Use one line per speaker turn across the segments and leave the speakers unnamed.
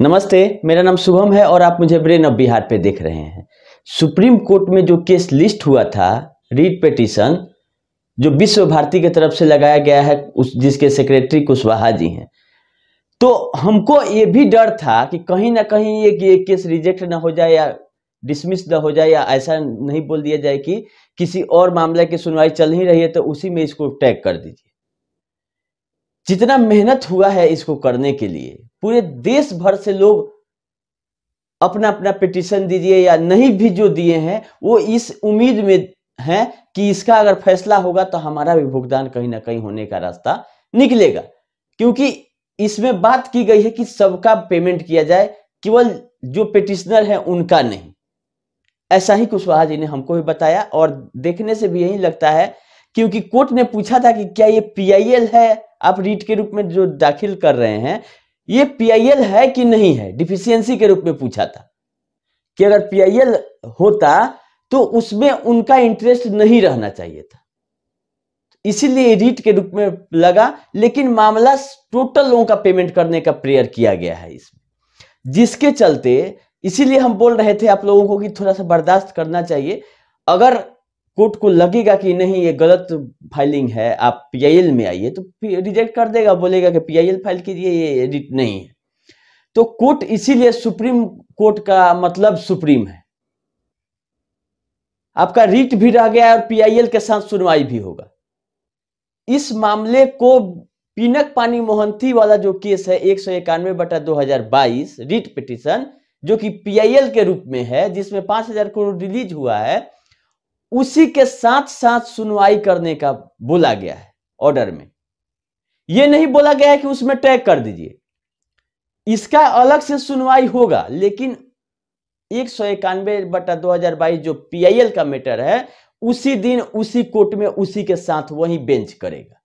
नमस्ते मेरा नाम शुभम है और आप मुझे ब्रेन ऑफ बिहार पे देख रहे हैं सुप्रीम कोर्ट में जो केस लिस्ट हुआ था रीट पिटिशन जो विश्व भारती की तरफ से लगाया गया है उस जिसके सेक्रेटरी कुशवाहा जी हैं तो हमको ये भी डर था कि कहीं ना कहीं ये कि ये केस रिजेक्ट ना हो जाए या डिसमिस ना हो जाए या ऐसा नहीं बोल दिया जाए कि किसी और मामले की सुनवाई चल ही रही है तो उसी में इसको टैग कर दीजिए जितना मेहनत हुआ है इसको करने के लिए पूरे देश भर से लोग अपना अपना पिटिशन दीजिए या नहीं भी जो दिए हैं वो इस उम्मीद में हैं कि इसका अगर फैसला होगा तो हमारा भी भुगतान कहीं ना कहीं होने का रास्ता निकलेगा क्योंकि इसमें बात की गई है कि सबका पेमेंट किया जाए केवल जो पिटिशनर है उनका नहीं ऐसा ही कुशवाहा जी ने हमको भी बताया और देखने से भी यही लगता है क्योंकि कोर्ट ने पूछा था कि क्या ये पीआईएल है आप रीट के रूप में जो दाखिल कर रहे हैं ये पीआईएल है कि नहीं है डिफिशियंसी के रूप में पूछा था कि अगर पीआईएल होता तो उसमें उनका इंटरेस्ट नहीं रहना चाहिए था इसीलिए रीट के रूप में लगा लेकिन मामला टोटल लोगों का पेमेंट करने का प्रेयर किया गया है इसमें जिसके चलते इसीलिए हम बोल रहे थे आप लोगों को कि थोड़ा सा बर्दाश्त करना चाहिए अगर कोर्ट को लगेगा कि नहीं ये गलत फाइलिंग है आप पीआईएल में आइए तो रिजेक्ट कर देगा बोलेगा कि पीआईएल फाइल कीजिए ये एडिट नहीं है तो कोर्ट इसीलिए सुप्रीम कोर्ट का मतलब सुप्रीम है आपका रिट भी रह गया और पीआईएल के साथ सुनवाई भी होगा इस मामले को पीनक पानी मोहंती वाला जो केस है एक सौ इक्यानवे बटा दो हजार बाईस रिट पिटिशन जो कि पीआईएल के रूप में है जिसमें पांच हजार करोड़ रिलीज हुआ है उसी के साथ साथ सुनवाई करने का बोला गया है ऑर्डर में यह नहीं बोला गया है कि उसमें टैग कर दीजिए इसका अलग से सुनवाई होगा लेकिन एक सौ इक्यानवे बटा दो हजार बाईस जो पीआईएल का मैटर है उसी दिन उसी कोर्ट में उसी के साथ वही बेंच करेगा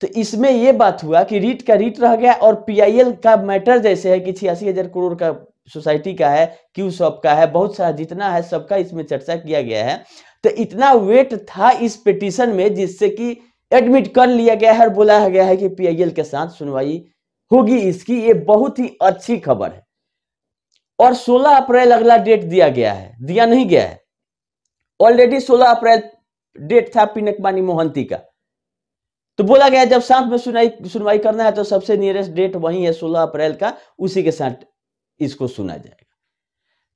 तो इसमें यह बात हुआ कि रीट का रीट रह गया और पीआईएल का मैटर जैसे है कि छियासी हजार करोड़ का सोसाइटी का है क्यू सब का है बहुत सारा जितना है सबका इसमें चर्चा किया गया है तो इतना वेट था इस पिटिशन में जिससे कि एडमिट कर लिया गया है और बोला गया है कि पीआईएल के साथ सुनवाई होगी इसकी ये बहुत ही अच्छी खबर है और 16 अप्रैल अगला डेट दिया गया है दिया नहीं गया है ऑलरेडी 16 अप्रैल डेट था पिनकमानी मोहंती का तो बोला गया जब साथ में सुनाई सुनवाई करना है तो सबसे नियरेस्ट डेट वही है 16 अप्रैल का उसी के साथ इसको सुना जाएगा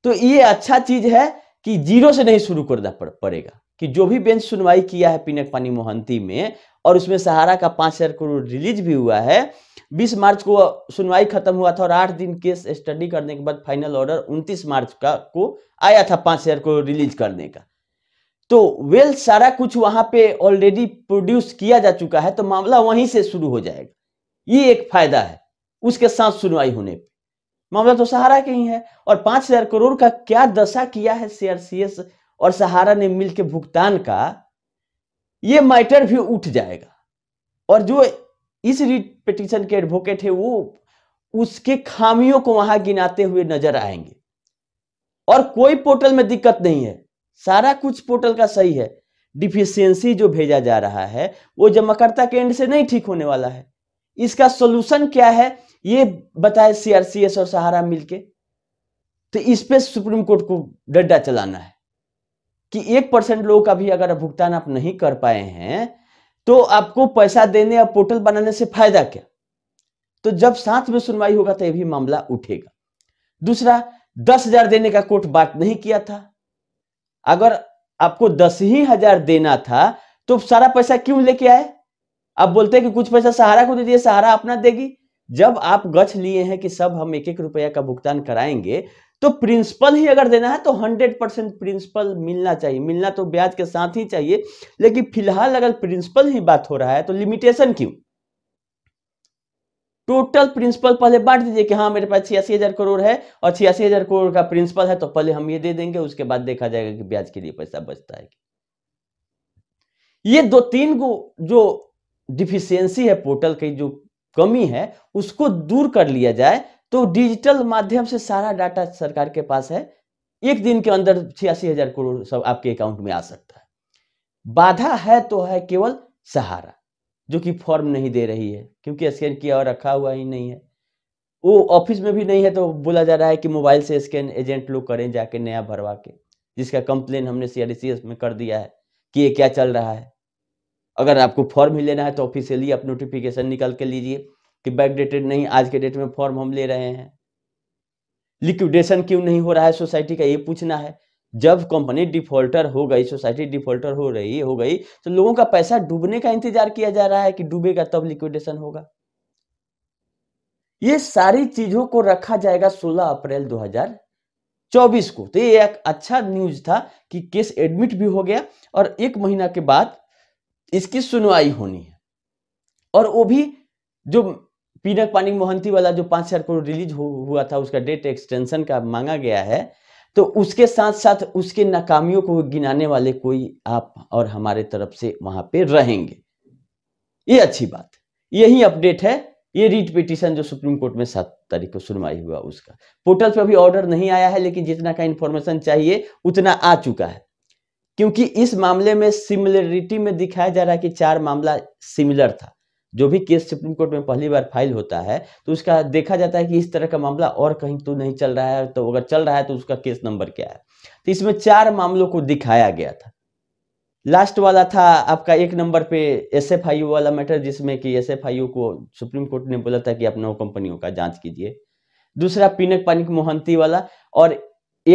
तो ये अच्छा चीज है कि जीरो से नहीं शुरू करना पड़ेगा कि जो भी बेंच सुनवाई किया है पिनक पानी मोहंती में और उसमें सहारा का पांच हजार करोड़ रिलीज भी हुआ है बीस मार्च को सुनवाई खत्म हुआ था और आठ दिन केस स्टडी करने के बाद फाइनल ऑर्डर उनतीस मार्च का को आया था पांच हजार करोड़ रिलीज करने का तो वेल सारा कुछ वहां पे ऑलरेडी प्रोड्यूस किया जा चुका है तो मामला वहीं से शुरू हो जाएगा ये एक फायदा है उसके साथ सुनवाई होने पर मामला तो सहारा के ही है और पांच हजार करोड़ का क्या दशा किया है सीआरसीएस और सहारा ने मिलकर भुगतान का ये मैटर भी उठ जाएगा और जो इस रिट पिटिशन के एडवोकेट है वो उसके खामियों को वहां गिनाते हुए नजर आएंगे और कोई पोर्टल में दिक्कत नहीं है सारा कुछ पोर्टल का सही है डिफिशियंसी जो भेजा जा रहा है वो जमाकर्ता के एंड से नहीं ठीक होने वाला है इसका सोल्यूशन क्या है ये बताए सीआरसीएस और सहारा मिलके तो इस पे सुप्रीम कोर्ट को डड्डा चलाना है कि एक परसेंट लोगों का भी अगर भुगतान आप नहीं कर पाए हैं तो आपको पैसा देने और पोर्टल बनाने से फायदा क्या तो जब साथ में सुनवाई होगा तो यह भी मामला उठेगा दूसरा दस हजार देने का कोर्ट बात नहीं किया था अगर आपको दस ही हजार देना था तो सारा पैसा क्यों लेके आए अब बोलते हैं कि कुछ पैसा सहारा को दे दिए सहारा अपना देगी जब आप गच लिए हैं कि सब हम एक एक रुपया का भुगतान कराएंगे तो प्रिंसिपल ही अगर देना है तो 100 परसेंट प्रिंसिपल मिलना चाहिए मिलना तो ब्याज के साथ ही चाहिए लेकिन फिलहाल अगर प्रिंसिपल ही बात हो रहा है तो लिमिटेशन क्यों टोटल प्रिंसिपल पहले बांट दीजिए कि हाँ मेरे पास छियासी हजार करोड़ है और छियासी हजार करोड़ का प्रिंसिपल है तो पहले हम ये दे देंगे उसके बाद देखा जाएगा कि ब्याज के लिए पैसा बचता है ये दो तीन को जो डिफिशियंसी है पोर्टल की जो कमी है उसको दूर कर लिया जाए तो डिजिटल माध्यम से सारा डाटा सरकार के पास है एक दिन के अंदर छियासी हजार करोड़ सब आपके अकाउंट में आ सकता है बाधा है तो है केवल सहारा जो कि फॉर्म नहीं दे रही है क्योंकि स्कैन किया और रखा हुआ ही नहीं है वो ऑफिस में भी नहीं है तो बोला जा रहा है कि मोबाइल से स्कैन एजेंट लोग करें जाके नया भरवा के जिसका कंप्लेन हमने सी में कर दिया है कि ये क्या चल रहा है अगर आपको फॉर्म ही लेना है तो ऑफिशियली आप नोटिफिकेशन निकाल के लीजिए कि बैक डेटेड नहीं आज के डेट में फॉर्म हम ले रहे हैं लिक्विडेशन क्यों नहीं हो रहा है सोसाइटी का ये पूछना है जब कंपनी डिफॉल्टर हो गई सोसाइटी डिफॉल्टर हो रही हो गई तो लोगों का पैसा डूबने का इंतजार किया जा रहा है कि डूबेगा तब लिक्विडेशन होगा ये सारी चीजों को रखा जाएगा 16 अप्रैल 2024 को तो ये एक अच्छा न्यूज था कि केस एडमिट भी हो गया और एक महीना के बाद इसकी सुनवाई होनी है और वो भी जो पीनक पानी मोहंती वाला जो पांच हजार करोड़ रिलीज हो, हुआ था उसका डेट एक्सटेंशन का मांगा गया है तो उसके साथ साथ उसके नाकामियों को गिनाने वाले कोई आप और हमारे तरफ से वहां पे रहेंगे ये अच्छी बात यही अपडेट है ये रीट पिटिशन जो सुप्रीम कोर्ट में सात तारीख को सुनवाई हुआ उसका पोर्टल पे अभी ऑर्डर नहीं आया है लेकिन जितना का इंफॉर्मेशन चाहिए उतना आ चुका है क्योंकि इस मामले में सिमिलरिटी में दिखाया जा रहा है कि चार मामला सिमिलर था जो भी केस सुप्रीम कोर्ट में पहली बार फाइल होता है तो उसका देखा जाता है कि इस तरह का मामला और कहीं तो नहीं चल रहा है तो अगर चल रहा है तो उसका केस नंबर क्या है तो इसमें चार मामलों को दिखाया गया था लास्ट वाला था आपका एक नंबर पे एस एफ आई वाला मैटर जिसमें कि एस एफ आई को सुप्रीम कोर्ट ने बोला था कि आप नौ कंपनियों का जांच कीजिए दूसरा पिनक पानिक मोहंती वाला और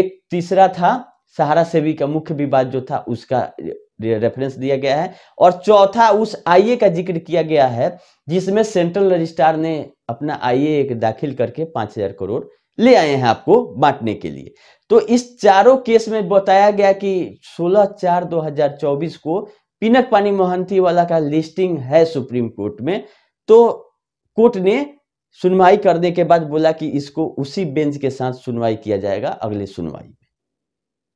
एक तीसरा था सहारा सेवी का मुख्य विवाद जो था उसका रेफरेंस दिया गया है और चौथा उस आईए का जिक्र किया गया है जिसमें सेंट्रल रजिस्ट्रार ने अपना आईए दाखिल करके पांच हजार करोड़ ले आए हैं आपको बांटने के लिए तो इस चारों केस में बताया गया कि 16 चार 2024 को पिनक पानी मोहंती वाला का लिस्टिंग है सुप्रीम कोर्ट में तो कोर्ट ने सुनवाई करने के बाद बोला कि इसको उसी बेंच के साथ सुनवाई किया जाएगा अगली सुनवाई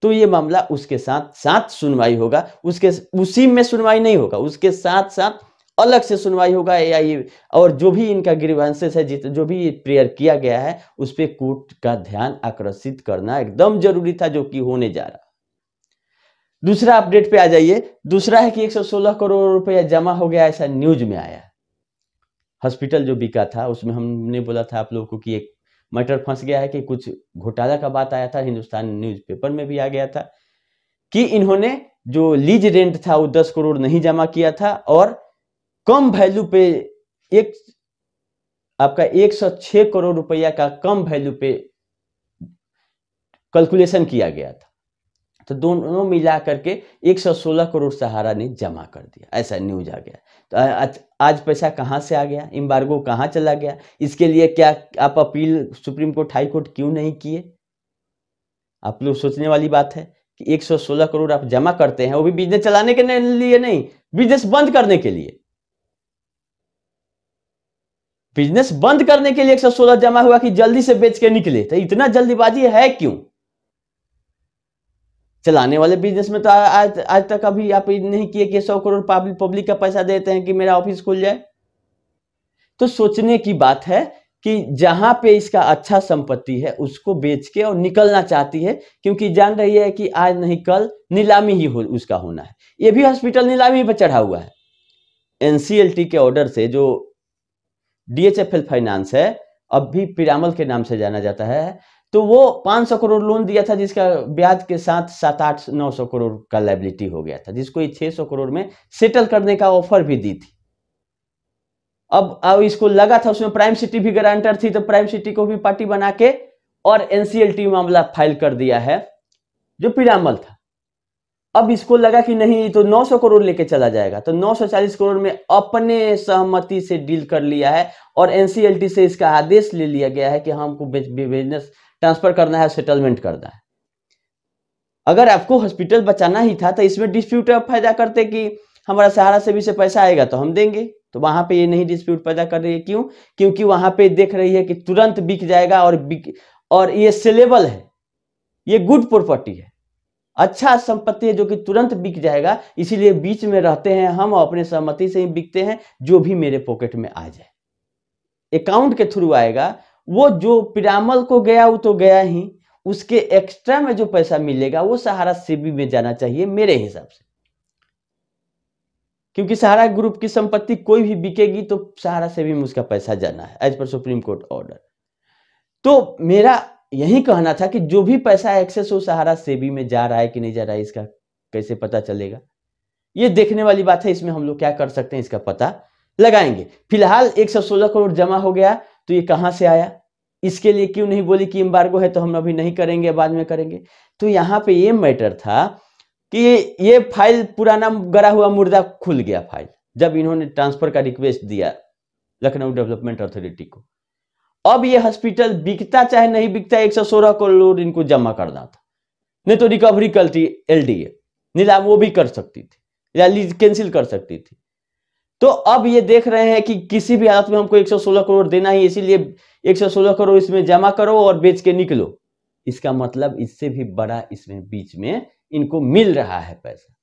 तो ये मामला उसके साथ साथ सुनवाई होगा उसके उसी में सुनवाई नहीं होगा उसके साथ साथ अलग से सुनवाई होगा या और जो भी इनका ग्रीवांसेस है जित जो भी प्रेयर किया गया है उस पर कोर्ट का ध्यान आकर्षित करना एकदम जरूरी था जो कि होने जा रहा दूसरा अपडेट पे आ जाइए दूसरा है कि 116 करोड़ रुपया जमा हो गया ऐसा न्यूज में आया हॉस्पिटल जो बिका था उसमें हमने बोला था आप लोगों को कि एक मटर फंस गया है कि कुछ घोटाला का बात आया था हिंदुस्तान न्यूज़पेपर में भी आ गया था कि इन्होंने जो लीज रेंट था वो दस करोड़ नहीं जमा किया था और कम वैल्यू पे एक आपका एक सौ छह करोड़ रुपया का कम वैल्यू पे कैलकुलेशन किया गया था तो दोनों मिला करके 116 करोड़ सहारा ने जमा कर दिया ऐसा न्यूज आ गया तो आज, आज पैसा कहाँ से आ गया इम्बार्गो कहाँ चला गया इसके लिए क्या आप appeal Supreme Court High Court क्यों नहीं किए आप लोग सोचने वाली बात है कि 116 करोड़ आप जमा करते हैं वो भी बिजनेस चलाने के लिए नहीं बिजनेस बंद करने के लिए बिजनेस बंद करने के लिए 116 जमा हुआ कि जल्दी से बेच के निकले तो इतना जल्दीबाजी है क्यों चलाने वाले बिजनेस में तो आ, आज तक अभी आप नहीं किए कि सौ करोड़ पब्लिक पब्लिक का पैसा देते हैं कि मेरा ऑफिस खुल जाए तो सोचने की बात है कि जहां पे इसका अच्छा संपत्ति है उसको बेच के और निकलना चाहती है क्योंकि जान रही है कि आज नहीं कल नीलामी ही हो उसका होना है ये भी हॉस्पिटल नीलामी पर चढ़ा हुआ है एनसीएलटी के ऑर्डर से जो डीएचएफएल फाइनेंस है अब भी पिरामल के नाम से जाना जाता है तो वो 500 करोड़ लोन दिया था जिसका ब्याज के साथ सात आठ नौ सौ करोड़ का लाइबिलिटी हो गया था जिसको ये 600 करोड़ में सेटल करने का ऑफर भी दी थी अब अब इसको लगा था उसमें प्राइम सिटी भी गारंटर थी तो प्राइम सिटी को भी पार्टी बना के और एनसीएलटी मामला फाइल कर दिया है जो पीरामल था अब इसको लगा कि नहीं तो 900 करोड़ लेके चला जाएगा तो 940 करोड़ में अपने सहमति से डील कर लिया है और एनसीएलटी से इसका आदेश ले लिया गया है कि हाँ, हमको बिजनेस ट्रांसफ़र करना है सेटलमेंट करना है अगर आपको हॉस्पिटल बचाना ही था तो इसमें डिस्प्यूट आप करते कि हमारा सहारा से भी से पैसा आएगा तो हम देंगे तो वहां पे ये नहीं डिस्प्यूट पैदा कर रही है क्यों क्योंकि वहां पे देख रही है कि तुरंत बिक जाएगा और बिक और ये सेलेबल है ये गुड प्रॉपर्टी है अच्छा संपत्ति है जो कि तुरंत बिक जाएगा इसीलिए बीच में रहते हैं हम अपने सहमति से ही बिकते हैं जो भी मेरे पॉकेट में आ जाए अकाउंट के थ्रू आएगा वो जो पिरामल को गया वो तो गया ही उसके एक्स्ट्रा में जो पैसा मिलेगा वो सहारा सेबी में जाना चाहिए मेरे हिसाब से क्योंकि सहारा ग्रुप की संपत्ति कोई भी बिकेगी तो सहारा सेबी में उसका पैसा जाना है as per supreme court order तो मेरा यही कहना था कि जो भी पैसा एक्सेस हो सहारा सेबी में जा रहा है कि नहीं जा रहा है इसका कैसे पता चलेगा ये देखने वाली बात है इसमें हम लोग क्या कर सकते हैं इसका पता लगाएंगे फिलहाल एक करोड़ जमा हो गया तो ये कहाँ से आया इसके लिए क्यों नहीं बोली कि इम्बार्गो है तो हम अभी नहीं करेंगे बाद में करेंगे तो यहाँ पे ये मैटर था कि ये फाइल पुराना गरा हुआ मुर्दा खुल गया फाइल जब इन्होंने ट्रांसफर का रिक्वेस्ट दिया लखनऊ डेवलपमेंट अथॉरिटी को अब ये हॉस्पिटल बिकता चाहे नहीं बिकता एक सौ सोलह करोड़ इनको जमा करना था नहीं तो रिकवरी करती एलडीए नहीं तो वो भी कर सकती थी या लीज कैंसिल कर सकती थी तो अब ये देख रहे हैं कि किसी भी हालत में हमको 116 करोड़ देना ही इसीलिए 116 करोड़ इसमें जमा करो और बेच के निकलो इसका मतलब इससे भी बड़ा इसमें बीच में इनको मिल रहा है पैसा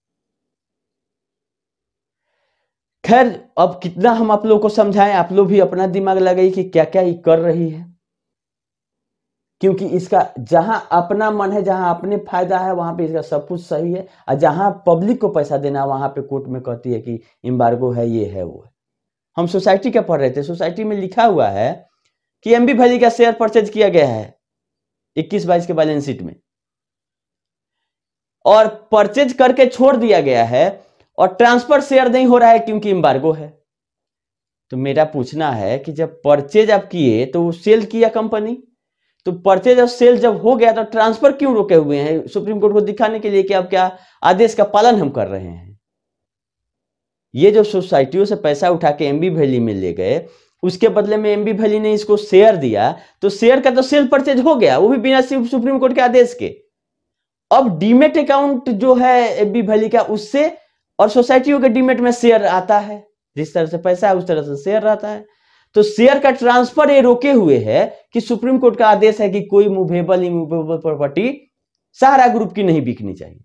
खैर अब कितना हम आप लोग को समझाएं आप लोग भी अपना दिमाग लगाइए कि क्या क्या ये कर रही है क्योंकि इसका जहां अपना मन है जहां अपने फायदा है वहां पे इसका सब कुछ सही है और जहां पब्लिक को पैसा देना वहां पे कोर्ट में कहती है कि इम्बार्गो है ये है वो है हम सोसाइटी का पढ़ रहे थे सोसाइटी में लिखा हुआ है कि एम बी वैली का शेयर परचेज किया गया है इक्कीस बाईस के बैलेंस शीट में और परचेज करके छोड़ दिया गया है और ट्रांसफर शेयर नहीं हो रहा है क्योंकि इम्बार्गो है तो मेरा पूछना है कि जब परचेज आप किए तो सेल किया कंपनी तो परचेज और सेल जब हो गया तो ट्रांसफर क्यों रोके हुए हैं सुप्रीम कोर्ट को दिखाने के लिए कि अब क्या आदेश का पालन हम कर रहे हैं ये जो सोसाइटियों से पैसा उठा के एमबी वैली में ले गए उसके बदले में एमबी वैली ने इसको शेयर दिया तो शेयर का तो सेल परचेज हो गया वो भी बिना सुप्रीम कोर्ट के आदेश के अब डीमेट अकाउंट जो है एमबी वैली का उससे और सोसाइटियों के डीमेट में शेयर आता है जिस तरह से पैसा है उस तरह से शेयर रहता है तो शेयर का ट्रांसफर ये रोके हुए है कि सुप्रीम कोर्ट का आदेश है कि कोई movable immovable property Sahara group की नहीं बिकनी चाहिए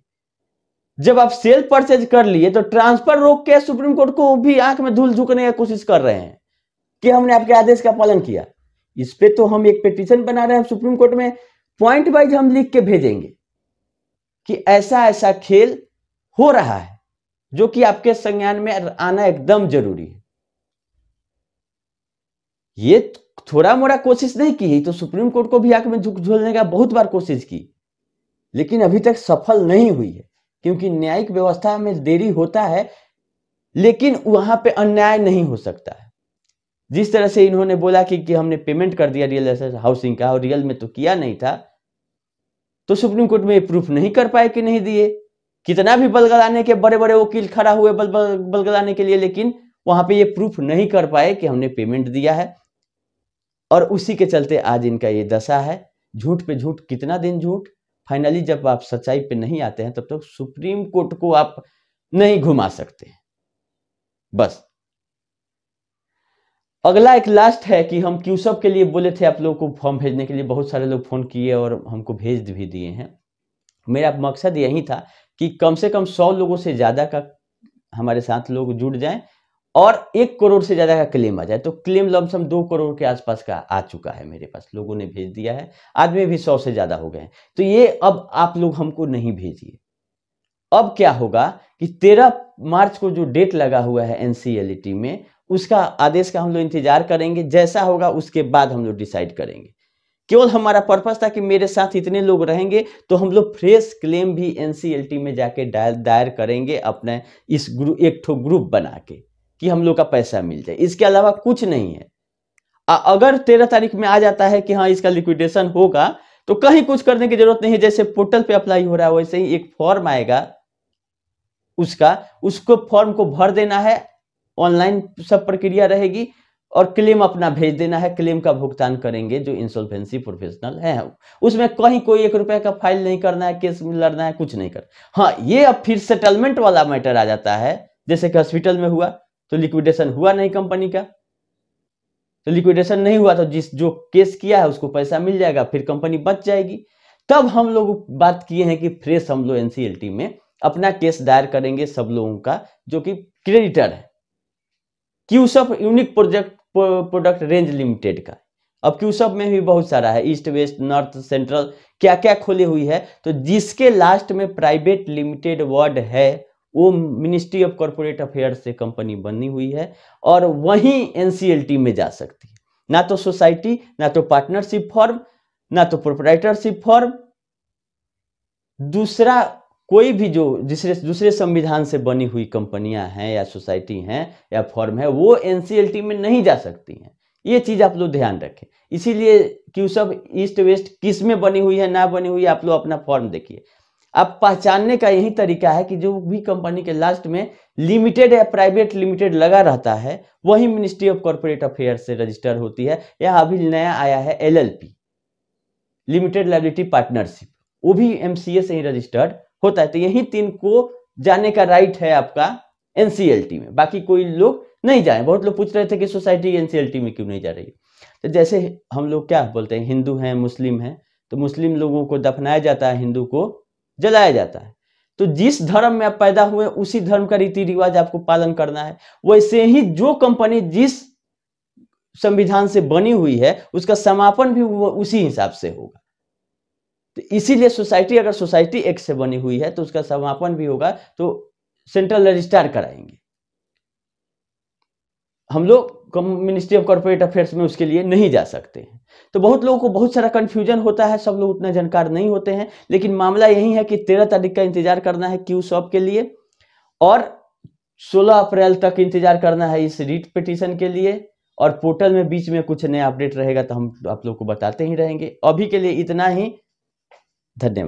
जब आप सेल परचेज कर लिए तो ट्रांसफर रोक के सुप्रीम कोर्ट को भी आंख में धूल झुकने की कोशिश कर रहे हैं कि हमने आपके आदेश का पालन किया इस पे तो हम एक पिटिशन बना रहे हैं सुप्रीम कोर्ट में पॉइंट वाइज हम लिख के भेजेंगे कि ऐसा ऐसा खेल हो रहा है जो कि आपके संज्ञान में आना एकदम जरूरी है ये थोड़ा मोड़ा कोशिश नहीं की तो सुप्रीम कोर्ट को भी आंख में झुक झोलने का बहुत बार कोशिश की लेकिन अभी तक सफल नहीं हुई है क्योंकि न्यायिक व्यवस्था में देरी होता है लेकिन वहां पे अन्याय नहीं हो सकता है जिस तरह से इन्होंने बोला कि, कि हमने पेमेंट कर दिया रियल हाउसिंग का और रियल में तो किया नहीं था तो सुप्रीम कोर्ट में प्रूफ नहीं कर पाए कि नहीं दिए कितना भी बलगलाने के बड़े बड़े वकील खड़ा हुए बल बलगलाने के लिए लेकिन वहां पे ये प्रूफ नहीं कर पाए कि हमने पेमेंट दिया है और उसी के चलते आज इनका ये दशा है झूठ पे झूठ कितना दिन झूठ फाइनली जब आप सच्चाई पे नहीं आते हैं तब तक तो सुप्रीम कोर्ट को आप नहीं घुमा सकते बस अगला एक लास्ट है कि हम क्यूसअप के लिए बोले थे आप लोगों को फॉर्म भेजने के लिए बहुत सारे लोग फ़ोन किए और हमको भेज भी दिए हैं मेरा मकसद यही था कि कम से कम सौ लोगों से ज़्यादा का हमारे साथ लोग जुड़ जाएं और एक करोड़ से ज़्यादा का क्लेम आ जाए तो क्लेम लमसम दो करोड़ के आसपास का आ चुका है मेरे पास लोगों ने भेज दिया है आदमी भी सौ से ज़्यादा हो गए हैं तो ये अब आप लोग हमको नहीं भेजिए अब क्या होगा कि तेरह मार्च को जो डेट लगा हुआ है एन में उसका आदेश का हम लोग इंतजार करेंगे जैसा होगा उसके बाद हम लोग डिसाइड करेंगे केवल हमारा पर्पज था कि मेरे साथ इतने लोग रहेंगे तो हम लोग फ्रेश क्लेम भी एन में जाके दायर करेंगे अपने इस ग्रुप एक ठो ग्रुप बना के कि हम लोग का पैसा मिल जाए इसके अलावा कुछ नहीं है आ, अगर तेरह तारीख में आ जाता है कि हाँ इसका लिक्विडेशन होगा तो कहीं कुछ करने की जरूरत नहीं है जैसे पोर्टल पे अप्लाई हो रहा है वैसे ही एक फॉर्म आएगा उसका उसको फॉर्म को भर देना है ऑनलाइन सब प्रक्रिया रहेगी और क्लेम अपना भेज देना है क्लेम का भुगतान करेंगे जो इंसोल्फेंसी प्रोफेशनल है उसमें कहीं कोई एक रुपए का फाइल नहीं करना है केस में लड़ना है कुछ नहीं करना हाँ ये अब फिर सेटलमेंट वाला मैटर आ जाता है जैसे कि हॉस्पिटल में हुआ तो लिक्विडेशन हुआ नहीं कंपनी का तो लिक्विडेशन नहीं हुआ तो जिस जो केस किया है उसको पैसा मिल जाएगा फिर कंपनी बच जाएगी तब हम लोग बात किए हैं कि फ्रेश हम लोग एनसीएलटी में अपना केस दायर करेंगे सब लोगों का जो कि क्रेडिटर है क्यूसअप unique project product range limited का अब क्यूसअप में भी बहुत सारा है ईस्ट वेस्ट नॉर्थ सेंट्रल क्या क्या खोली हुई है तो जिसके लास्ट में प्राइवेट लिमिटेड वर्ड है वो मिनिस्ट्री ऑफ कॉरपोरेट अफेयर से कंपनी बनी हुई है और वहीं एनसीएलटी में जा सकती है ना तो सोसाइटी ना तो पार्टनरशिप फॉर्म ना तो प्रोपराइटरशिप फॉर्म दूसरा कोई भी जो दूसरे दूसरे संविधान से बनी हुई कंपनियां हैं या सोसाइटी हैं या फॉर्म है वो एनसीएलटी में नहीं जा सकती हैं ये चीज़ आप लोग ध्यान रखें इसीलिए क्यों सब ईस्ट वेस्ट किस में बनी हुई है ना बनी हुई है आप लोग अपना फॉर्म देखिए अब पहचानने का यही तरीका है कि जो भी कंपनी के लास्ट में लिमिटेड या प्राइवेट लिमिटेड लगा रहता है वही मिनिस्ट्री ऑफ कॉर्पोरेट अफेयर से रजिस्टर होती है यह अभी नया आया है एलएलपी लिमिटेड लाइबिलिटी पार्टनरशिप वो भी एमसीए से ही रजिस्टर्ड होता है तो यही तीन को जाने का राइट है आपका एनसीएलटी में बाकी कोई लोग नहीं जाए बहुत लोग पूछ रहे थे कि सोसाइटी एनसीएलटी में क्यों नहीं जा रही तो जैसे हम लोग क्या बोलते हैं हिंदू हैं मुस्लिम हैं तो मुस्लिम लोगों को दफनाया जाता है हिंदू को जलाया जाता है तो जिस धर्म में आप पैदा हुए उसी धर्म का रीति रिवाज आपको पालन करना है वैसे ही जो कंपनी जिस संविधान से बनी हुई है उसका समापन भी उसी हिसाब से होगा तो इसीलिए सोसाइटी अगर सोसाइटी एक्ट से बनी हुई है तो उसका समापन भी होगा तो सेंट्रल रजिस्ट्रार कराएंगे हम लोग मिनिस्ट्री ऑफ कॉरपोरेट अफेयर्स में उसके लिए नहीं जा सकते हैं तो बहुत लोगों को बहुत सारा कंफ्यूजन होता है सब लोग उतना जानकार नहीं होते हैं लेकिन मामला यही है कि तेरह तारीख का इंतजार करना है क्यू सॉप के लिए और सोलह अप्रैल तक इंतजार करना है इस रीट पिटीशन के लिए और पोर्टल में बीच में कुछ नया अपडेट रहेगा तो हम आप लोग को बताते ही रहेंगे अभी के लिए इतना ही धन्यवाद